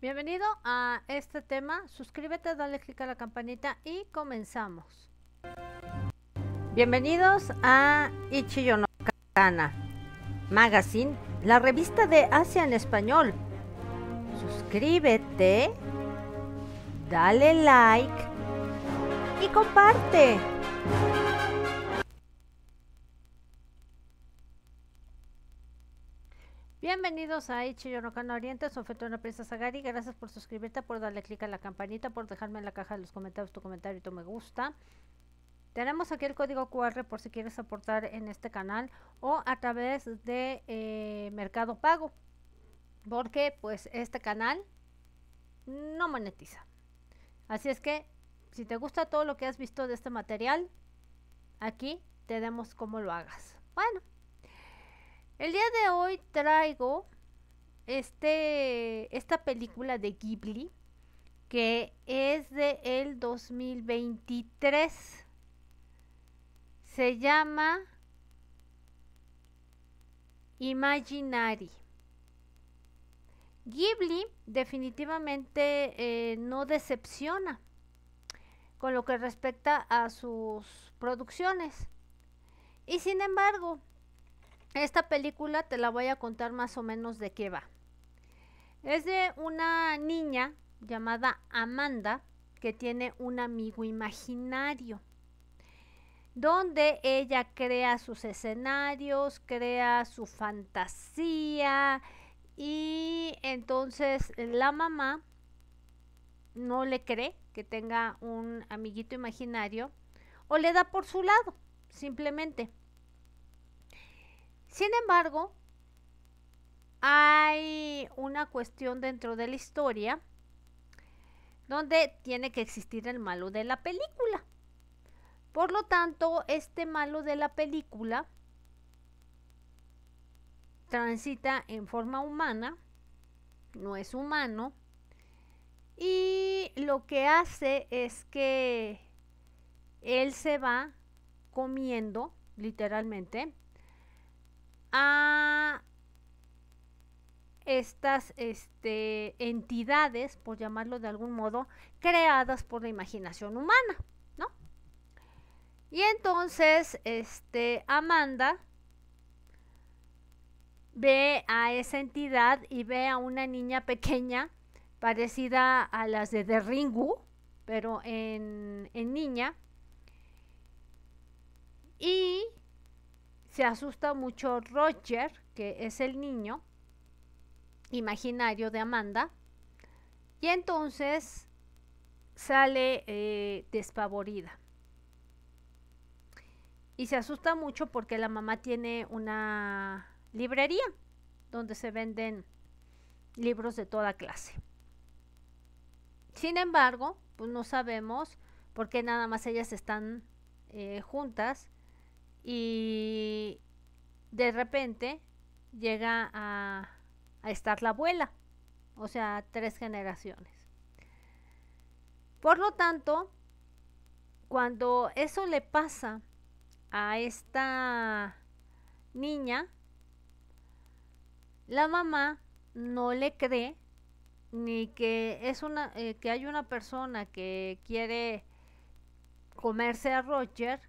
Bienvenido a este tema, suscríbete, dale clic a la campanita y comenzamos. Bienvenidos a Ichiyonokana Magazine, la revista de Asia en español. Suscríbete, dale like y comparte. Bienvenidos a Ichiyo no Oriente, soy Fetona Prensa Sagari. Gracias por suscribirte, por darle clic a la campanita, por dejarme en la caja de los comentarios tu comentario y tu me gusta. Tenemos aquí el código QR por si quieres aportar en este canal o a través de eh, Mercado Pago, porque pues este canal no monetiza. Así es que si te gusta todo lo que has visto de este material, aquí te damos cómo lo hagas. Bueno, el día de hoy traigo este, esta película de Ghibli que es de el 2023. Se llama Imaginary. Ghibli definitivamente eh, no decepciona con lo que respecta a sus producciones. Y sin embargo, esta película te la voy a contar más o menos de qué va. Es de una niña llamada Amanda que tiene un amigo imaginario donde ella crea sus escenarios, crea su fantasía y entonces la mamá no le cree que tenga un amiguito imaginario o le da por su lado, simplemente. Sin embargo, hay una cuestión dentro de la historia donde tiene que existir el malo de la película. Por lo tanto, este malo de la película transita en forma humana, no es humano, y lo que hace es que él se va comiendo, literalmente, a estas este, entidades, por llamarlo de algún modo, creadas por la imaginación humana, ¿no? Y entonces, este, Amanda ve a esa entidad y ve a una niña pequeña parecida a las de Derringu, pero en, en niña, Se asusta mucho Roger, que es el niño imaginario de Amanda. Y entonces sale eh, despavorida. Y se asusta mucho porque la mamá tiene una librería donde se venden libros de toda clase. Sin embargo, pues no sabemos por qué nada más ellas están eh, juntas y de repente llega a, estar la abuela, o sea, tres generaciones. Por lo tanto, cuando eso le pasa a esta niña, la mamá no le cree ni que es una eh, que hay una persona que quiere comerse a Roger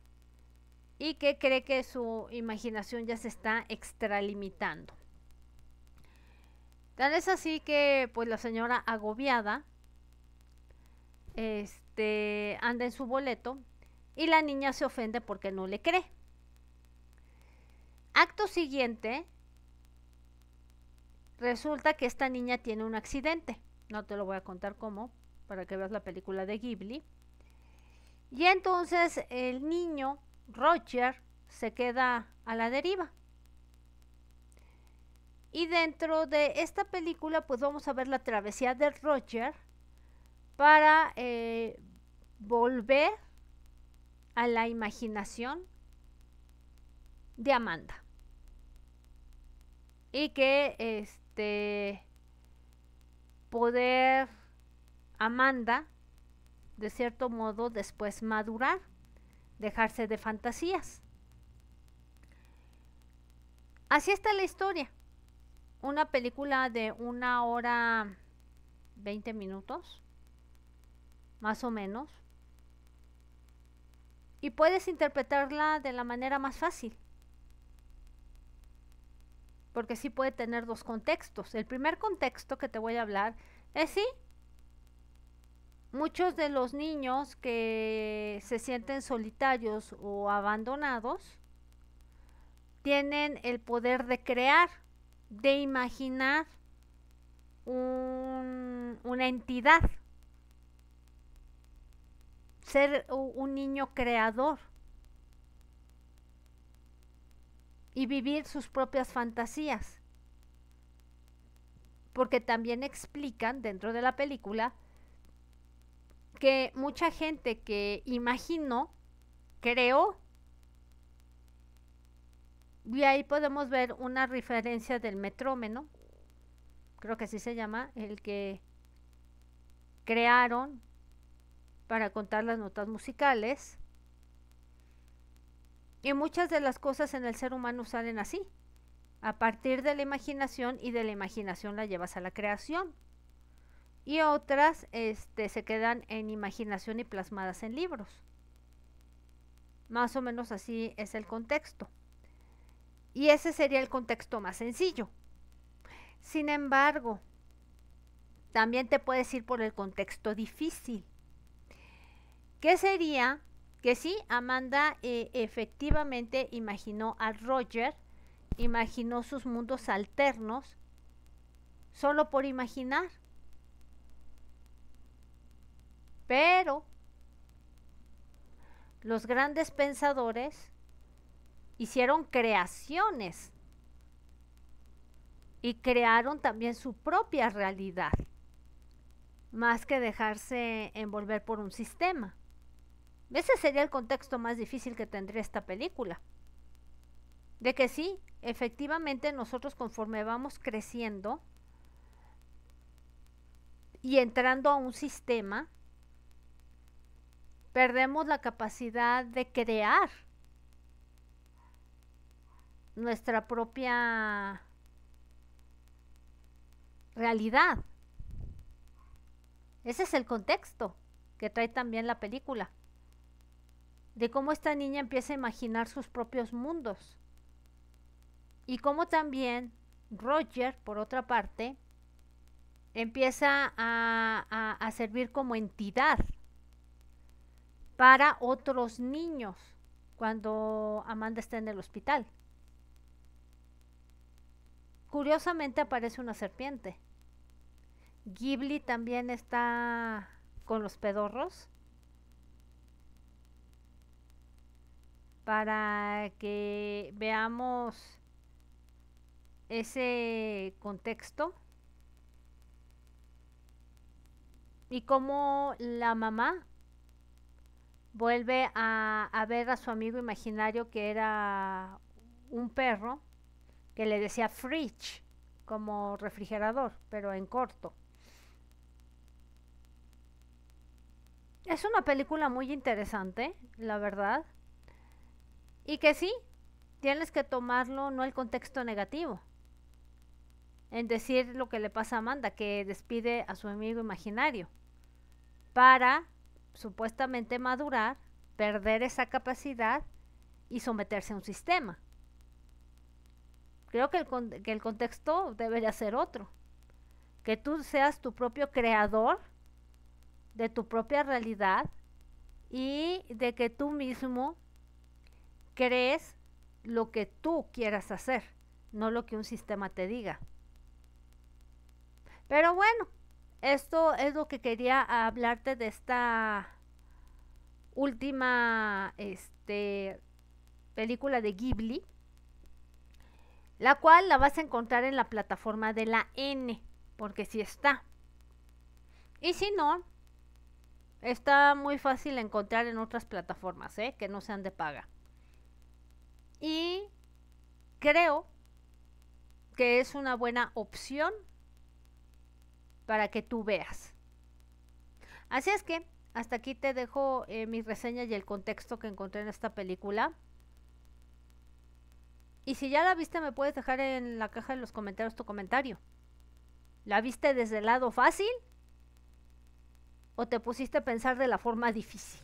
y que cree que su imaginación ya se está extralimitando. Tal es así que pues la señora agobiada este, anda en su boleto y la niña se ofende porque no le cree. Acto siguiente, resulta que esta niña tiene un accidente. No te lo voy a contar cómo, para que veas la película de Ghibli. Y entonces el niño Roger se queda a la deriva. Y dentro de esta película, pues vamos a ver la travesía de Roger para eh, volver a la imaginación de Amanda. Y que este poder Amanda, de cierto modo, después madurar dejarse de fantasías. Así está la historia. Una película de una hora 20 minutos, más o menos. Y puedes interpretarla de la manera más fácil. Porque sí puede tener dos contextos. El primer contexto que te voy a hablar es sí, Muchos de los niños que se sienten solitarios o abandonados tienen el poder de crear, de imaginar una entidad, ser un niño creador y vivir sus propias fantasías, porque también explican dentro de la película que mucha gente que imaginó, creó. Y ahí podemos ver una referencia del metrómeno, creo que así se llama, el que crearon para contar las notas musicales. Y muchas de las cosas en el ser humano salen así, a partir de la imaginación y de la imaginación la llevas a la creación y otras este, se quedan en imaginación y plasmadas en libros. Más o menos así es el contexto. Y ese sería el contexto más sencillo. Sin embargo, también te puedes ir por el contexto difícil. ¿Qué sería? Que si Amanda eh, efectivamente imaginó a Roger, imaginó sus mundos alternos, solo por imaginar. Pero los grandes pensadores hicieron creaciones y crearon también su propia realidad, más que dejarse envolver por un sistema. Ese sería el contexto más difícil que tendría esta película. De que sí, efectivamente nosotros conforme vamos creciendo y entrando a un sistema, perdemos la capacidad de crear nuestra propia realidad. Ese es el contexto que trae también la película, de cómo esta niña empieza a imaginar sus propios mundos y cómo también Roger, por otra parte, empieza a, servir como entidad para otros niños cuando Amanda está en el hospital. Curiosamente aparece una serpiente. Ghibli también está con los pedorros para que veamos ese contexto y cómo la mamá vuelve a, ver a su amigo imaginario que era un perro que le decía fridge como refrigerador, pero en corto. Es una película muy interesante, la verdad. Y que sí, tienes que tomarlo no el contexto negativo. En decir lo que le pasa a Amanda, que despide a su amigo imaginario. Para supuestamente madurar, perder esa capacidad y someterse a un sistema. Creo que el, contexto debería ser otro. Que tú seas tu propio creador de tu propia realidad y de que tú mismo crees lo que tú quieras hacer, no lo que un sistema te diga. Pero bueno, esto es lo que quería hablarte de esta última este, película de Ghibli, la cual la vas a encontrar en la plataforma de la N, porque si está. Y si no, está muy fácil encontrar en otras plataformas, ¿eh? que no sean de paga. Y creo que es una buena opción para que tú veas. Así es que hasta aquí te dejo eh, mis reseñas y el contexto que encontré en esta película. Y si ya la viste, me puedes dejar en la caja de los comentarios tu comentario. ¿La viste desde el lado fácil? ¿O te pusiste a pensar de la forma difícil?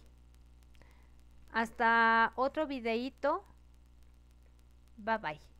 Hasta otro videito. Bye bye.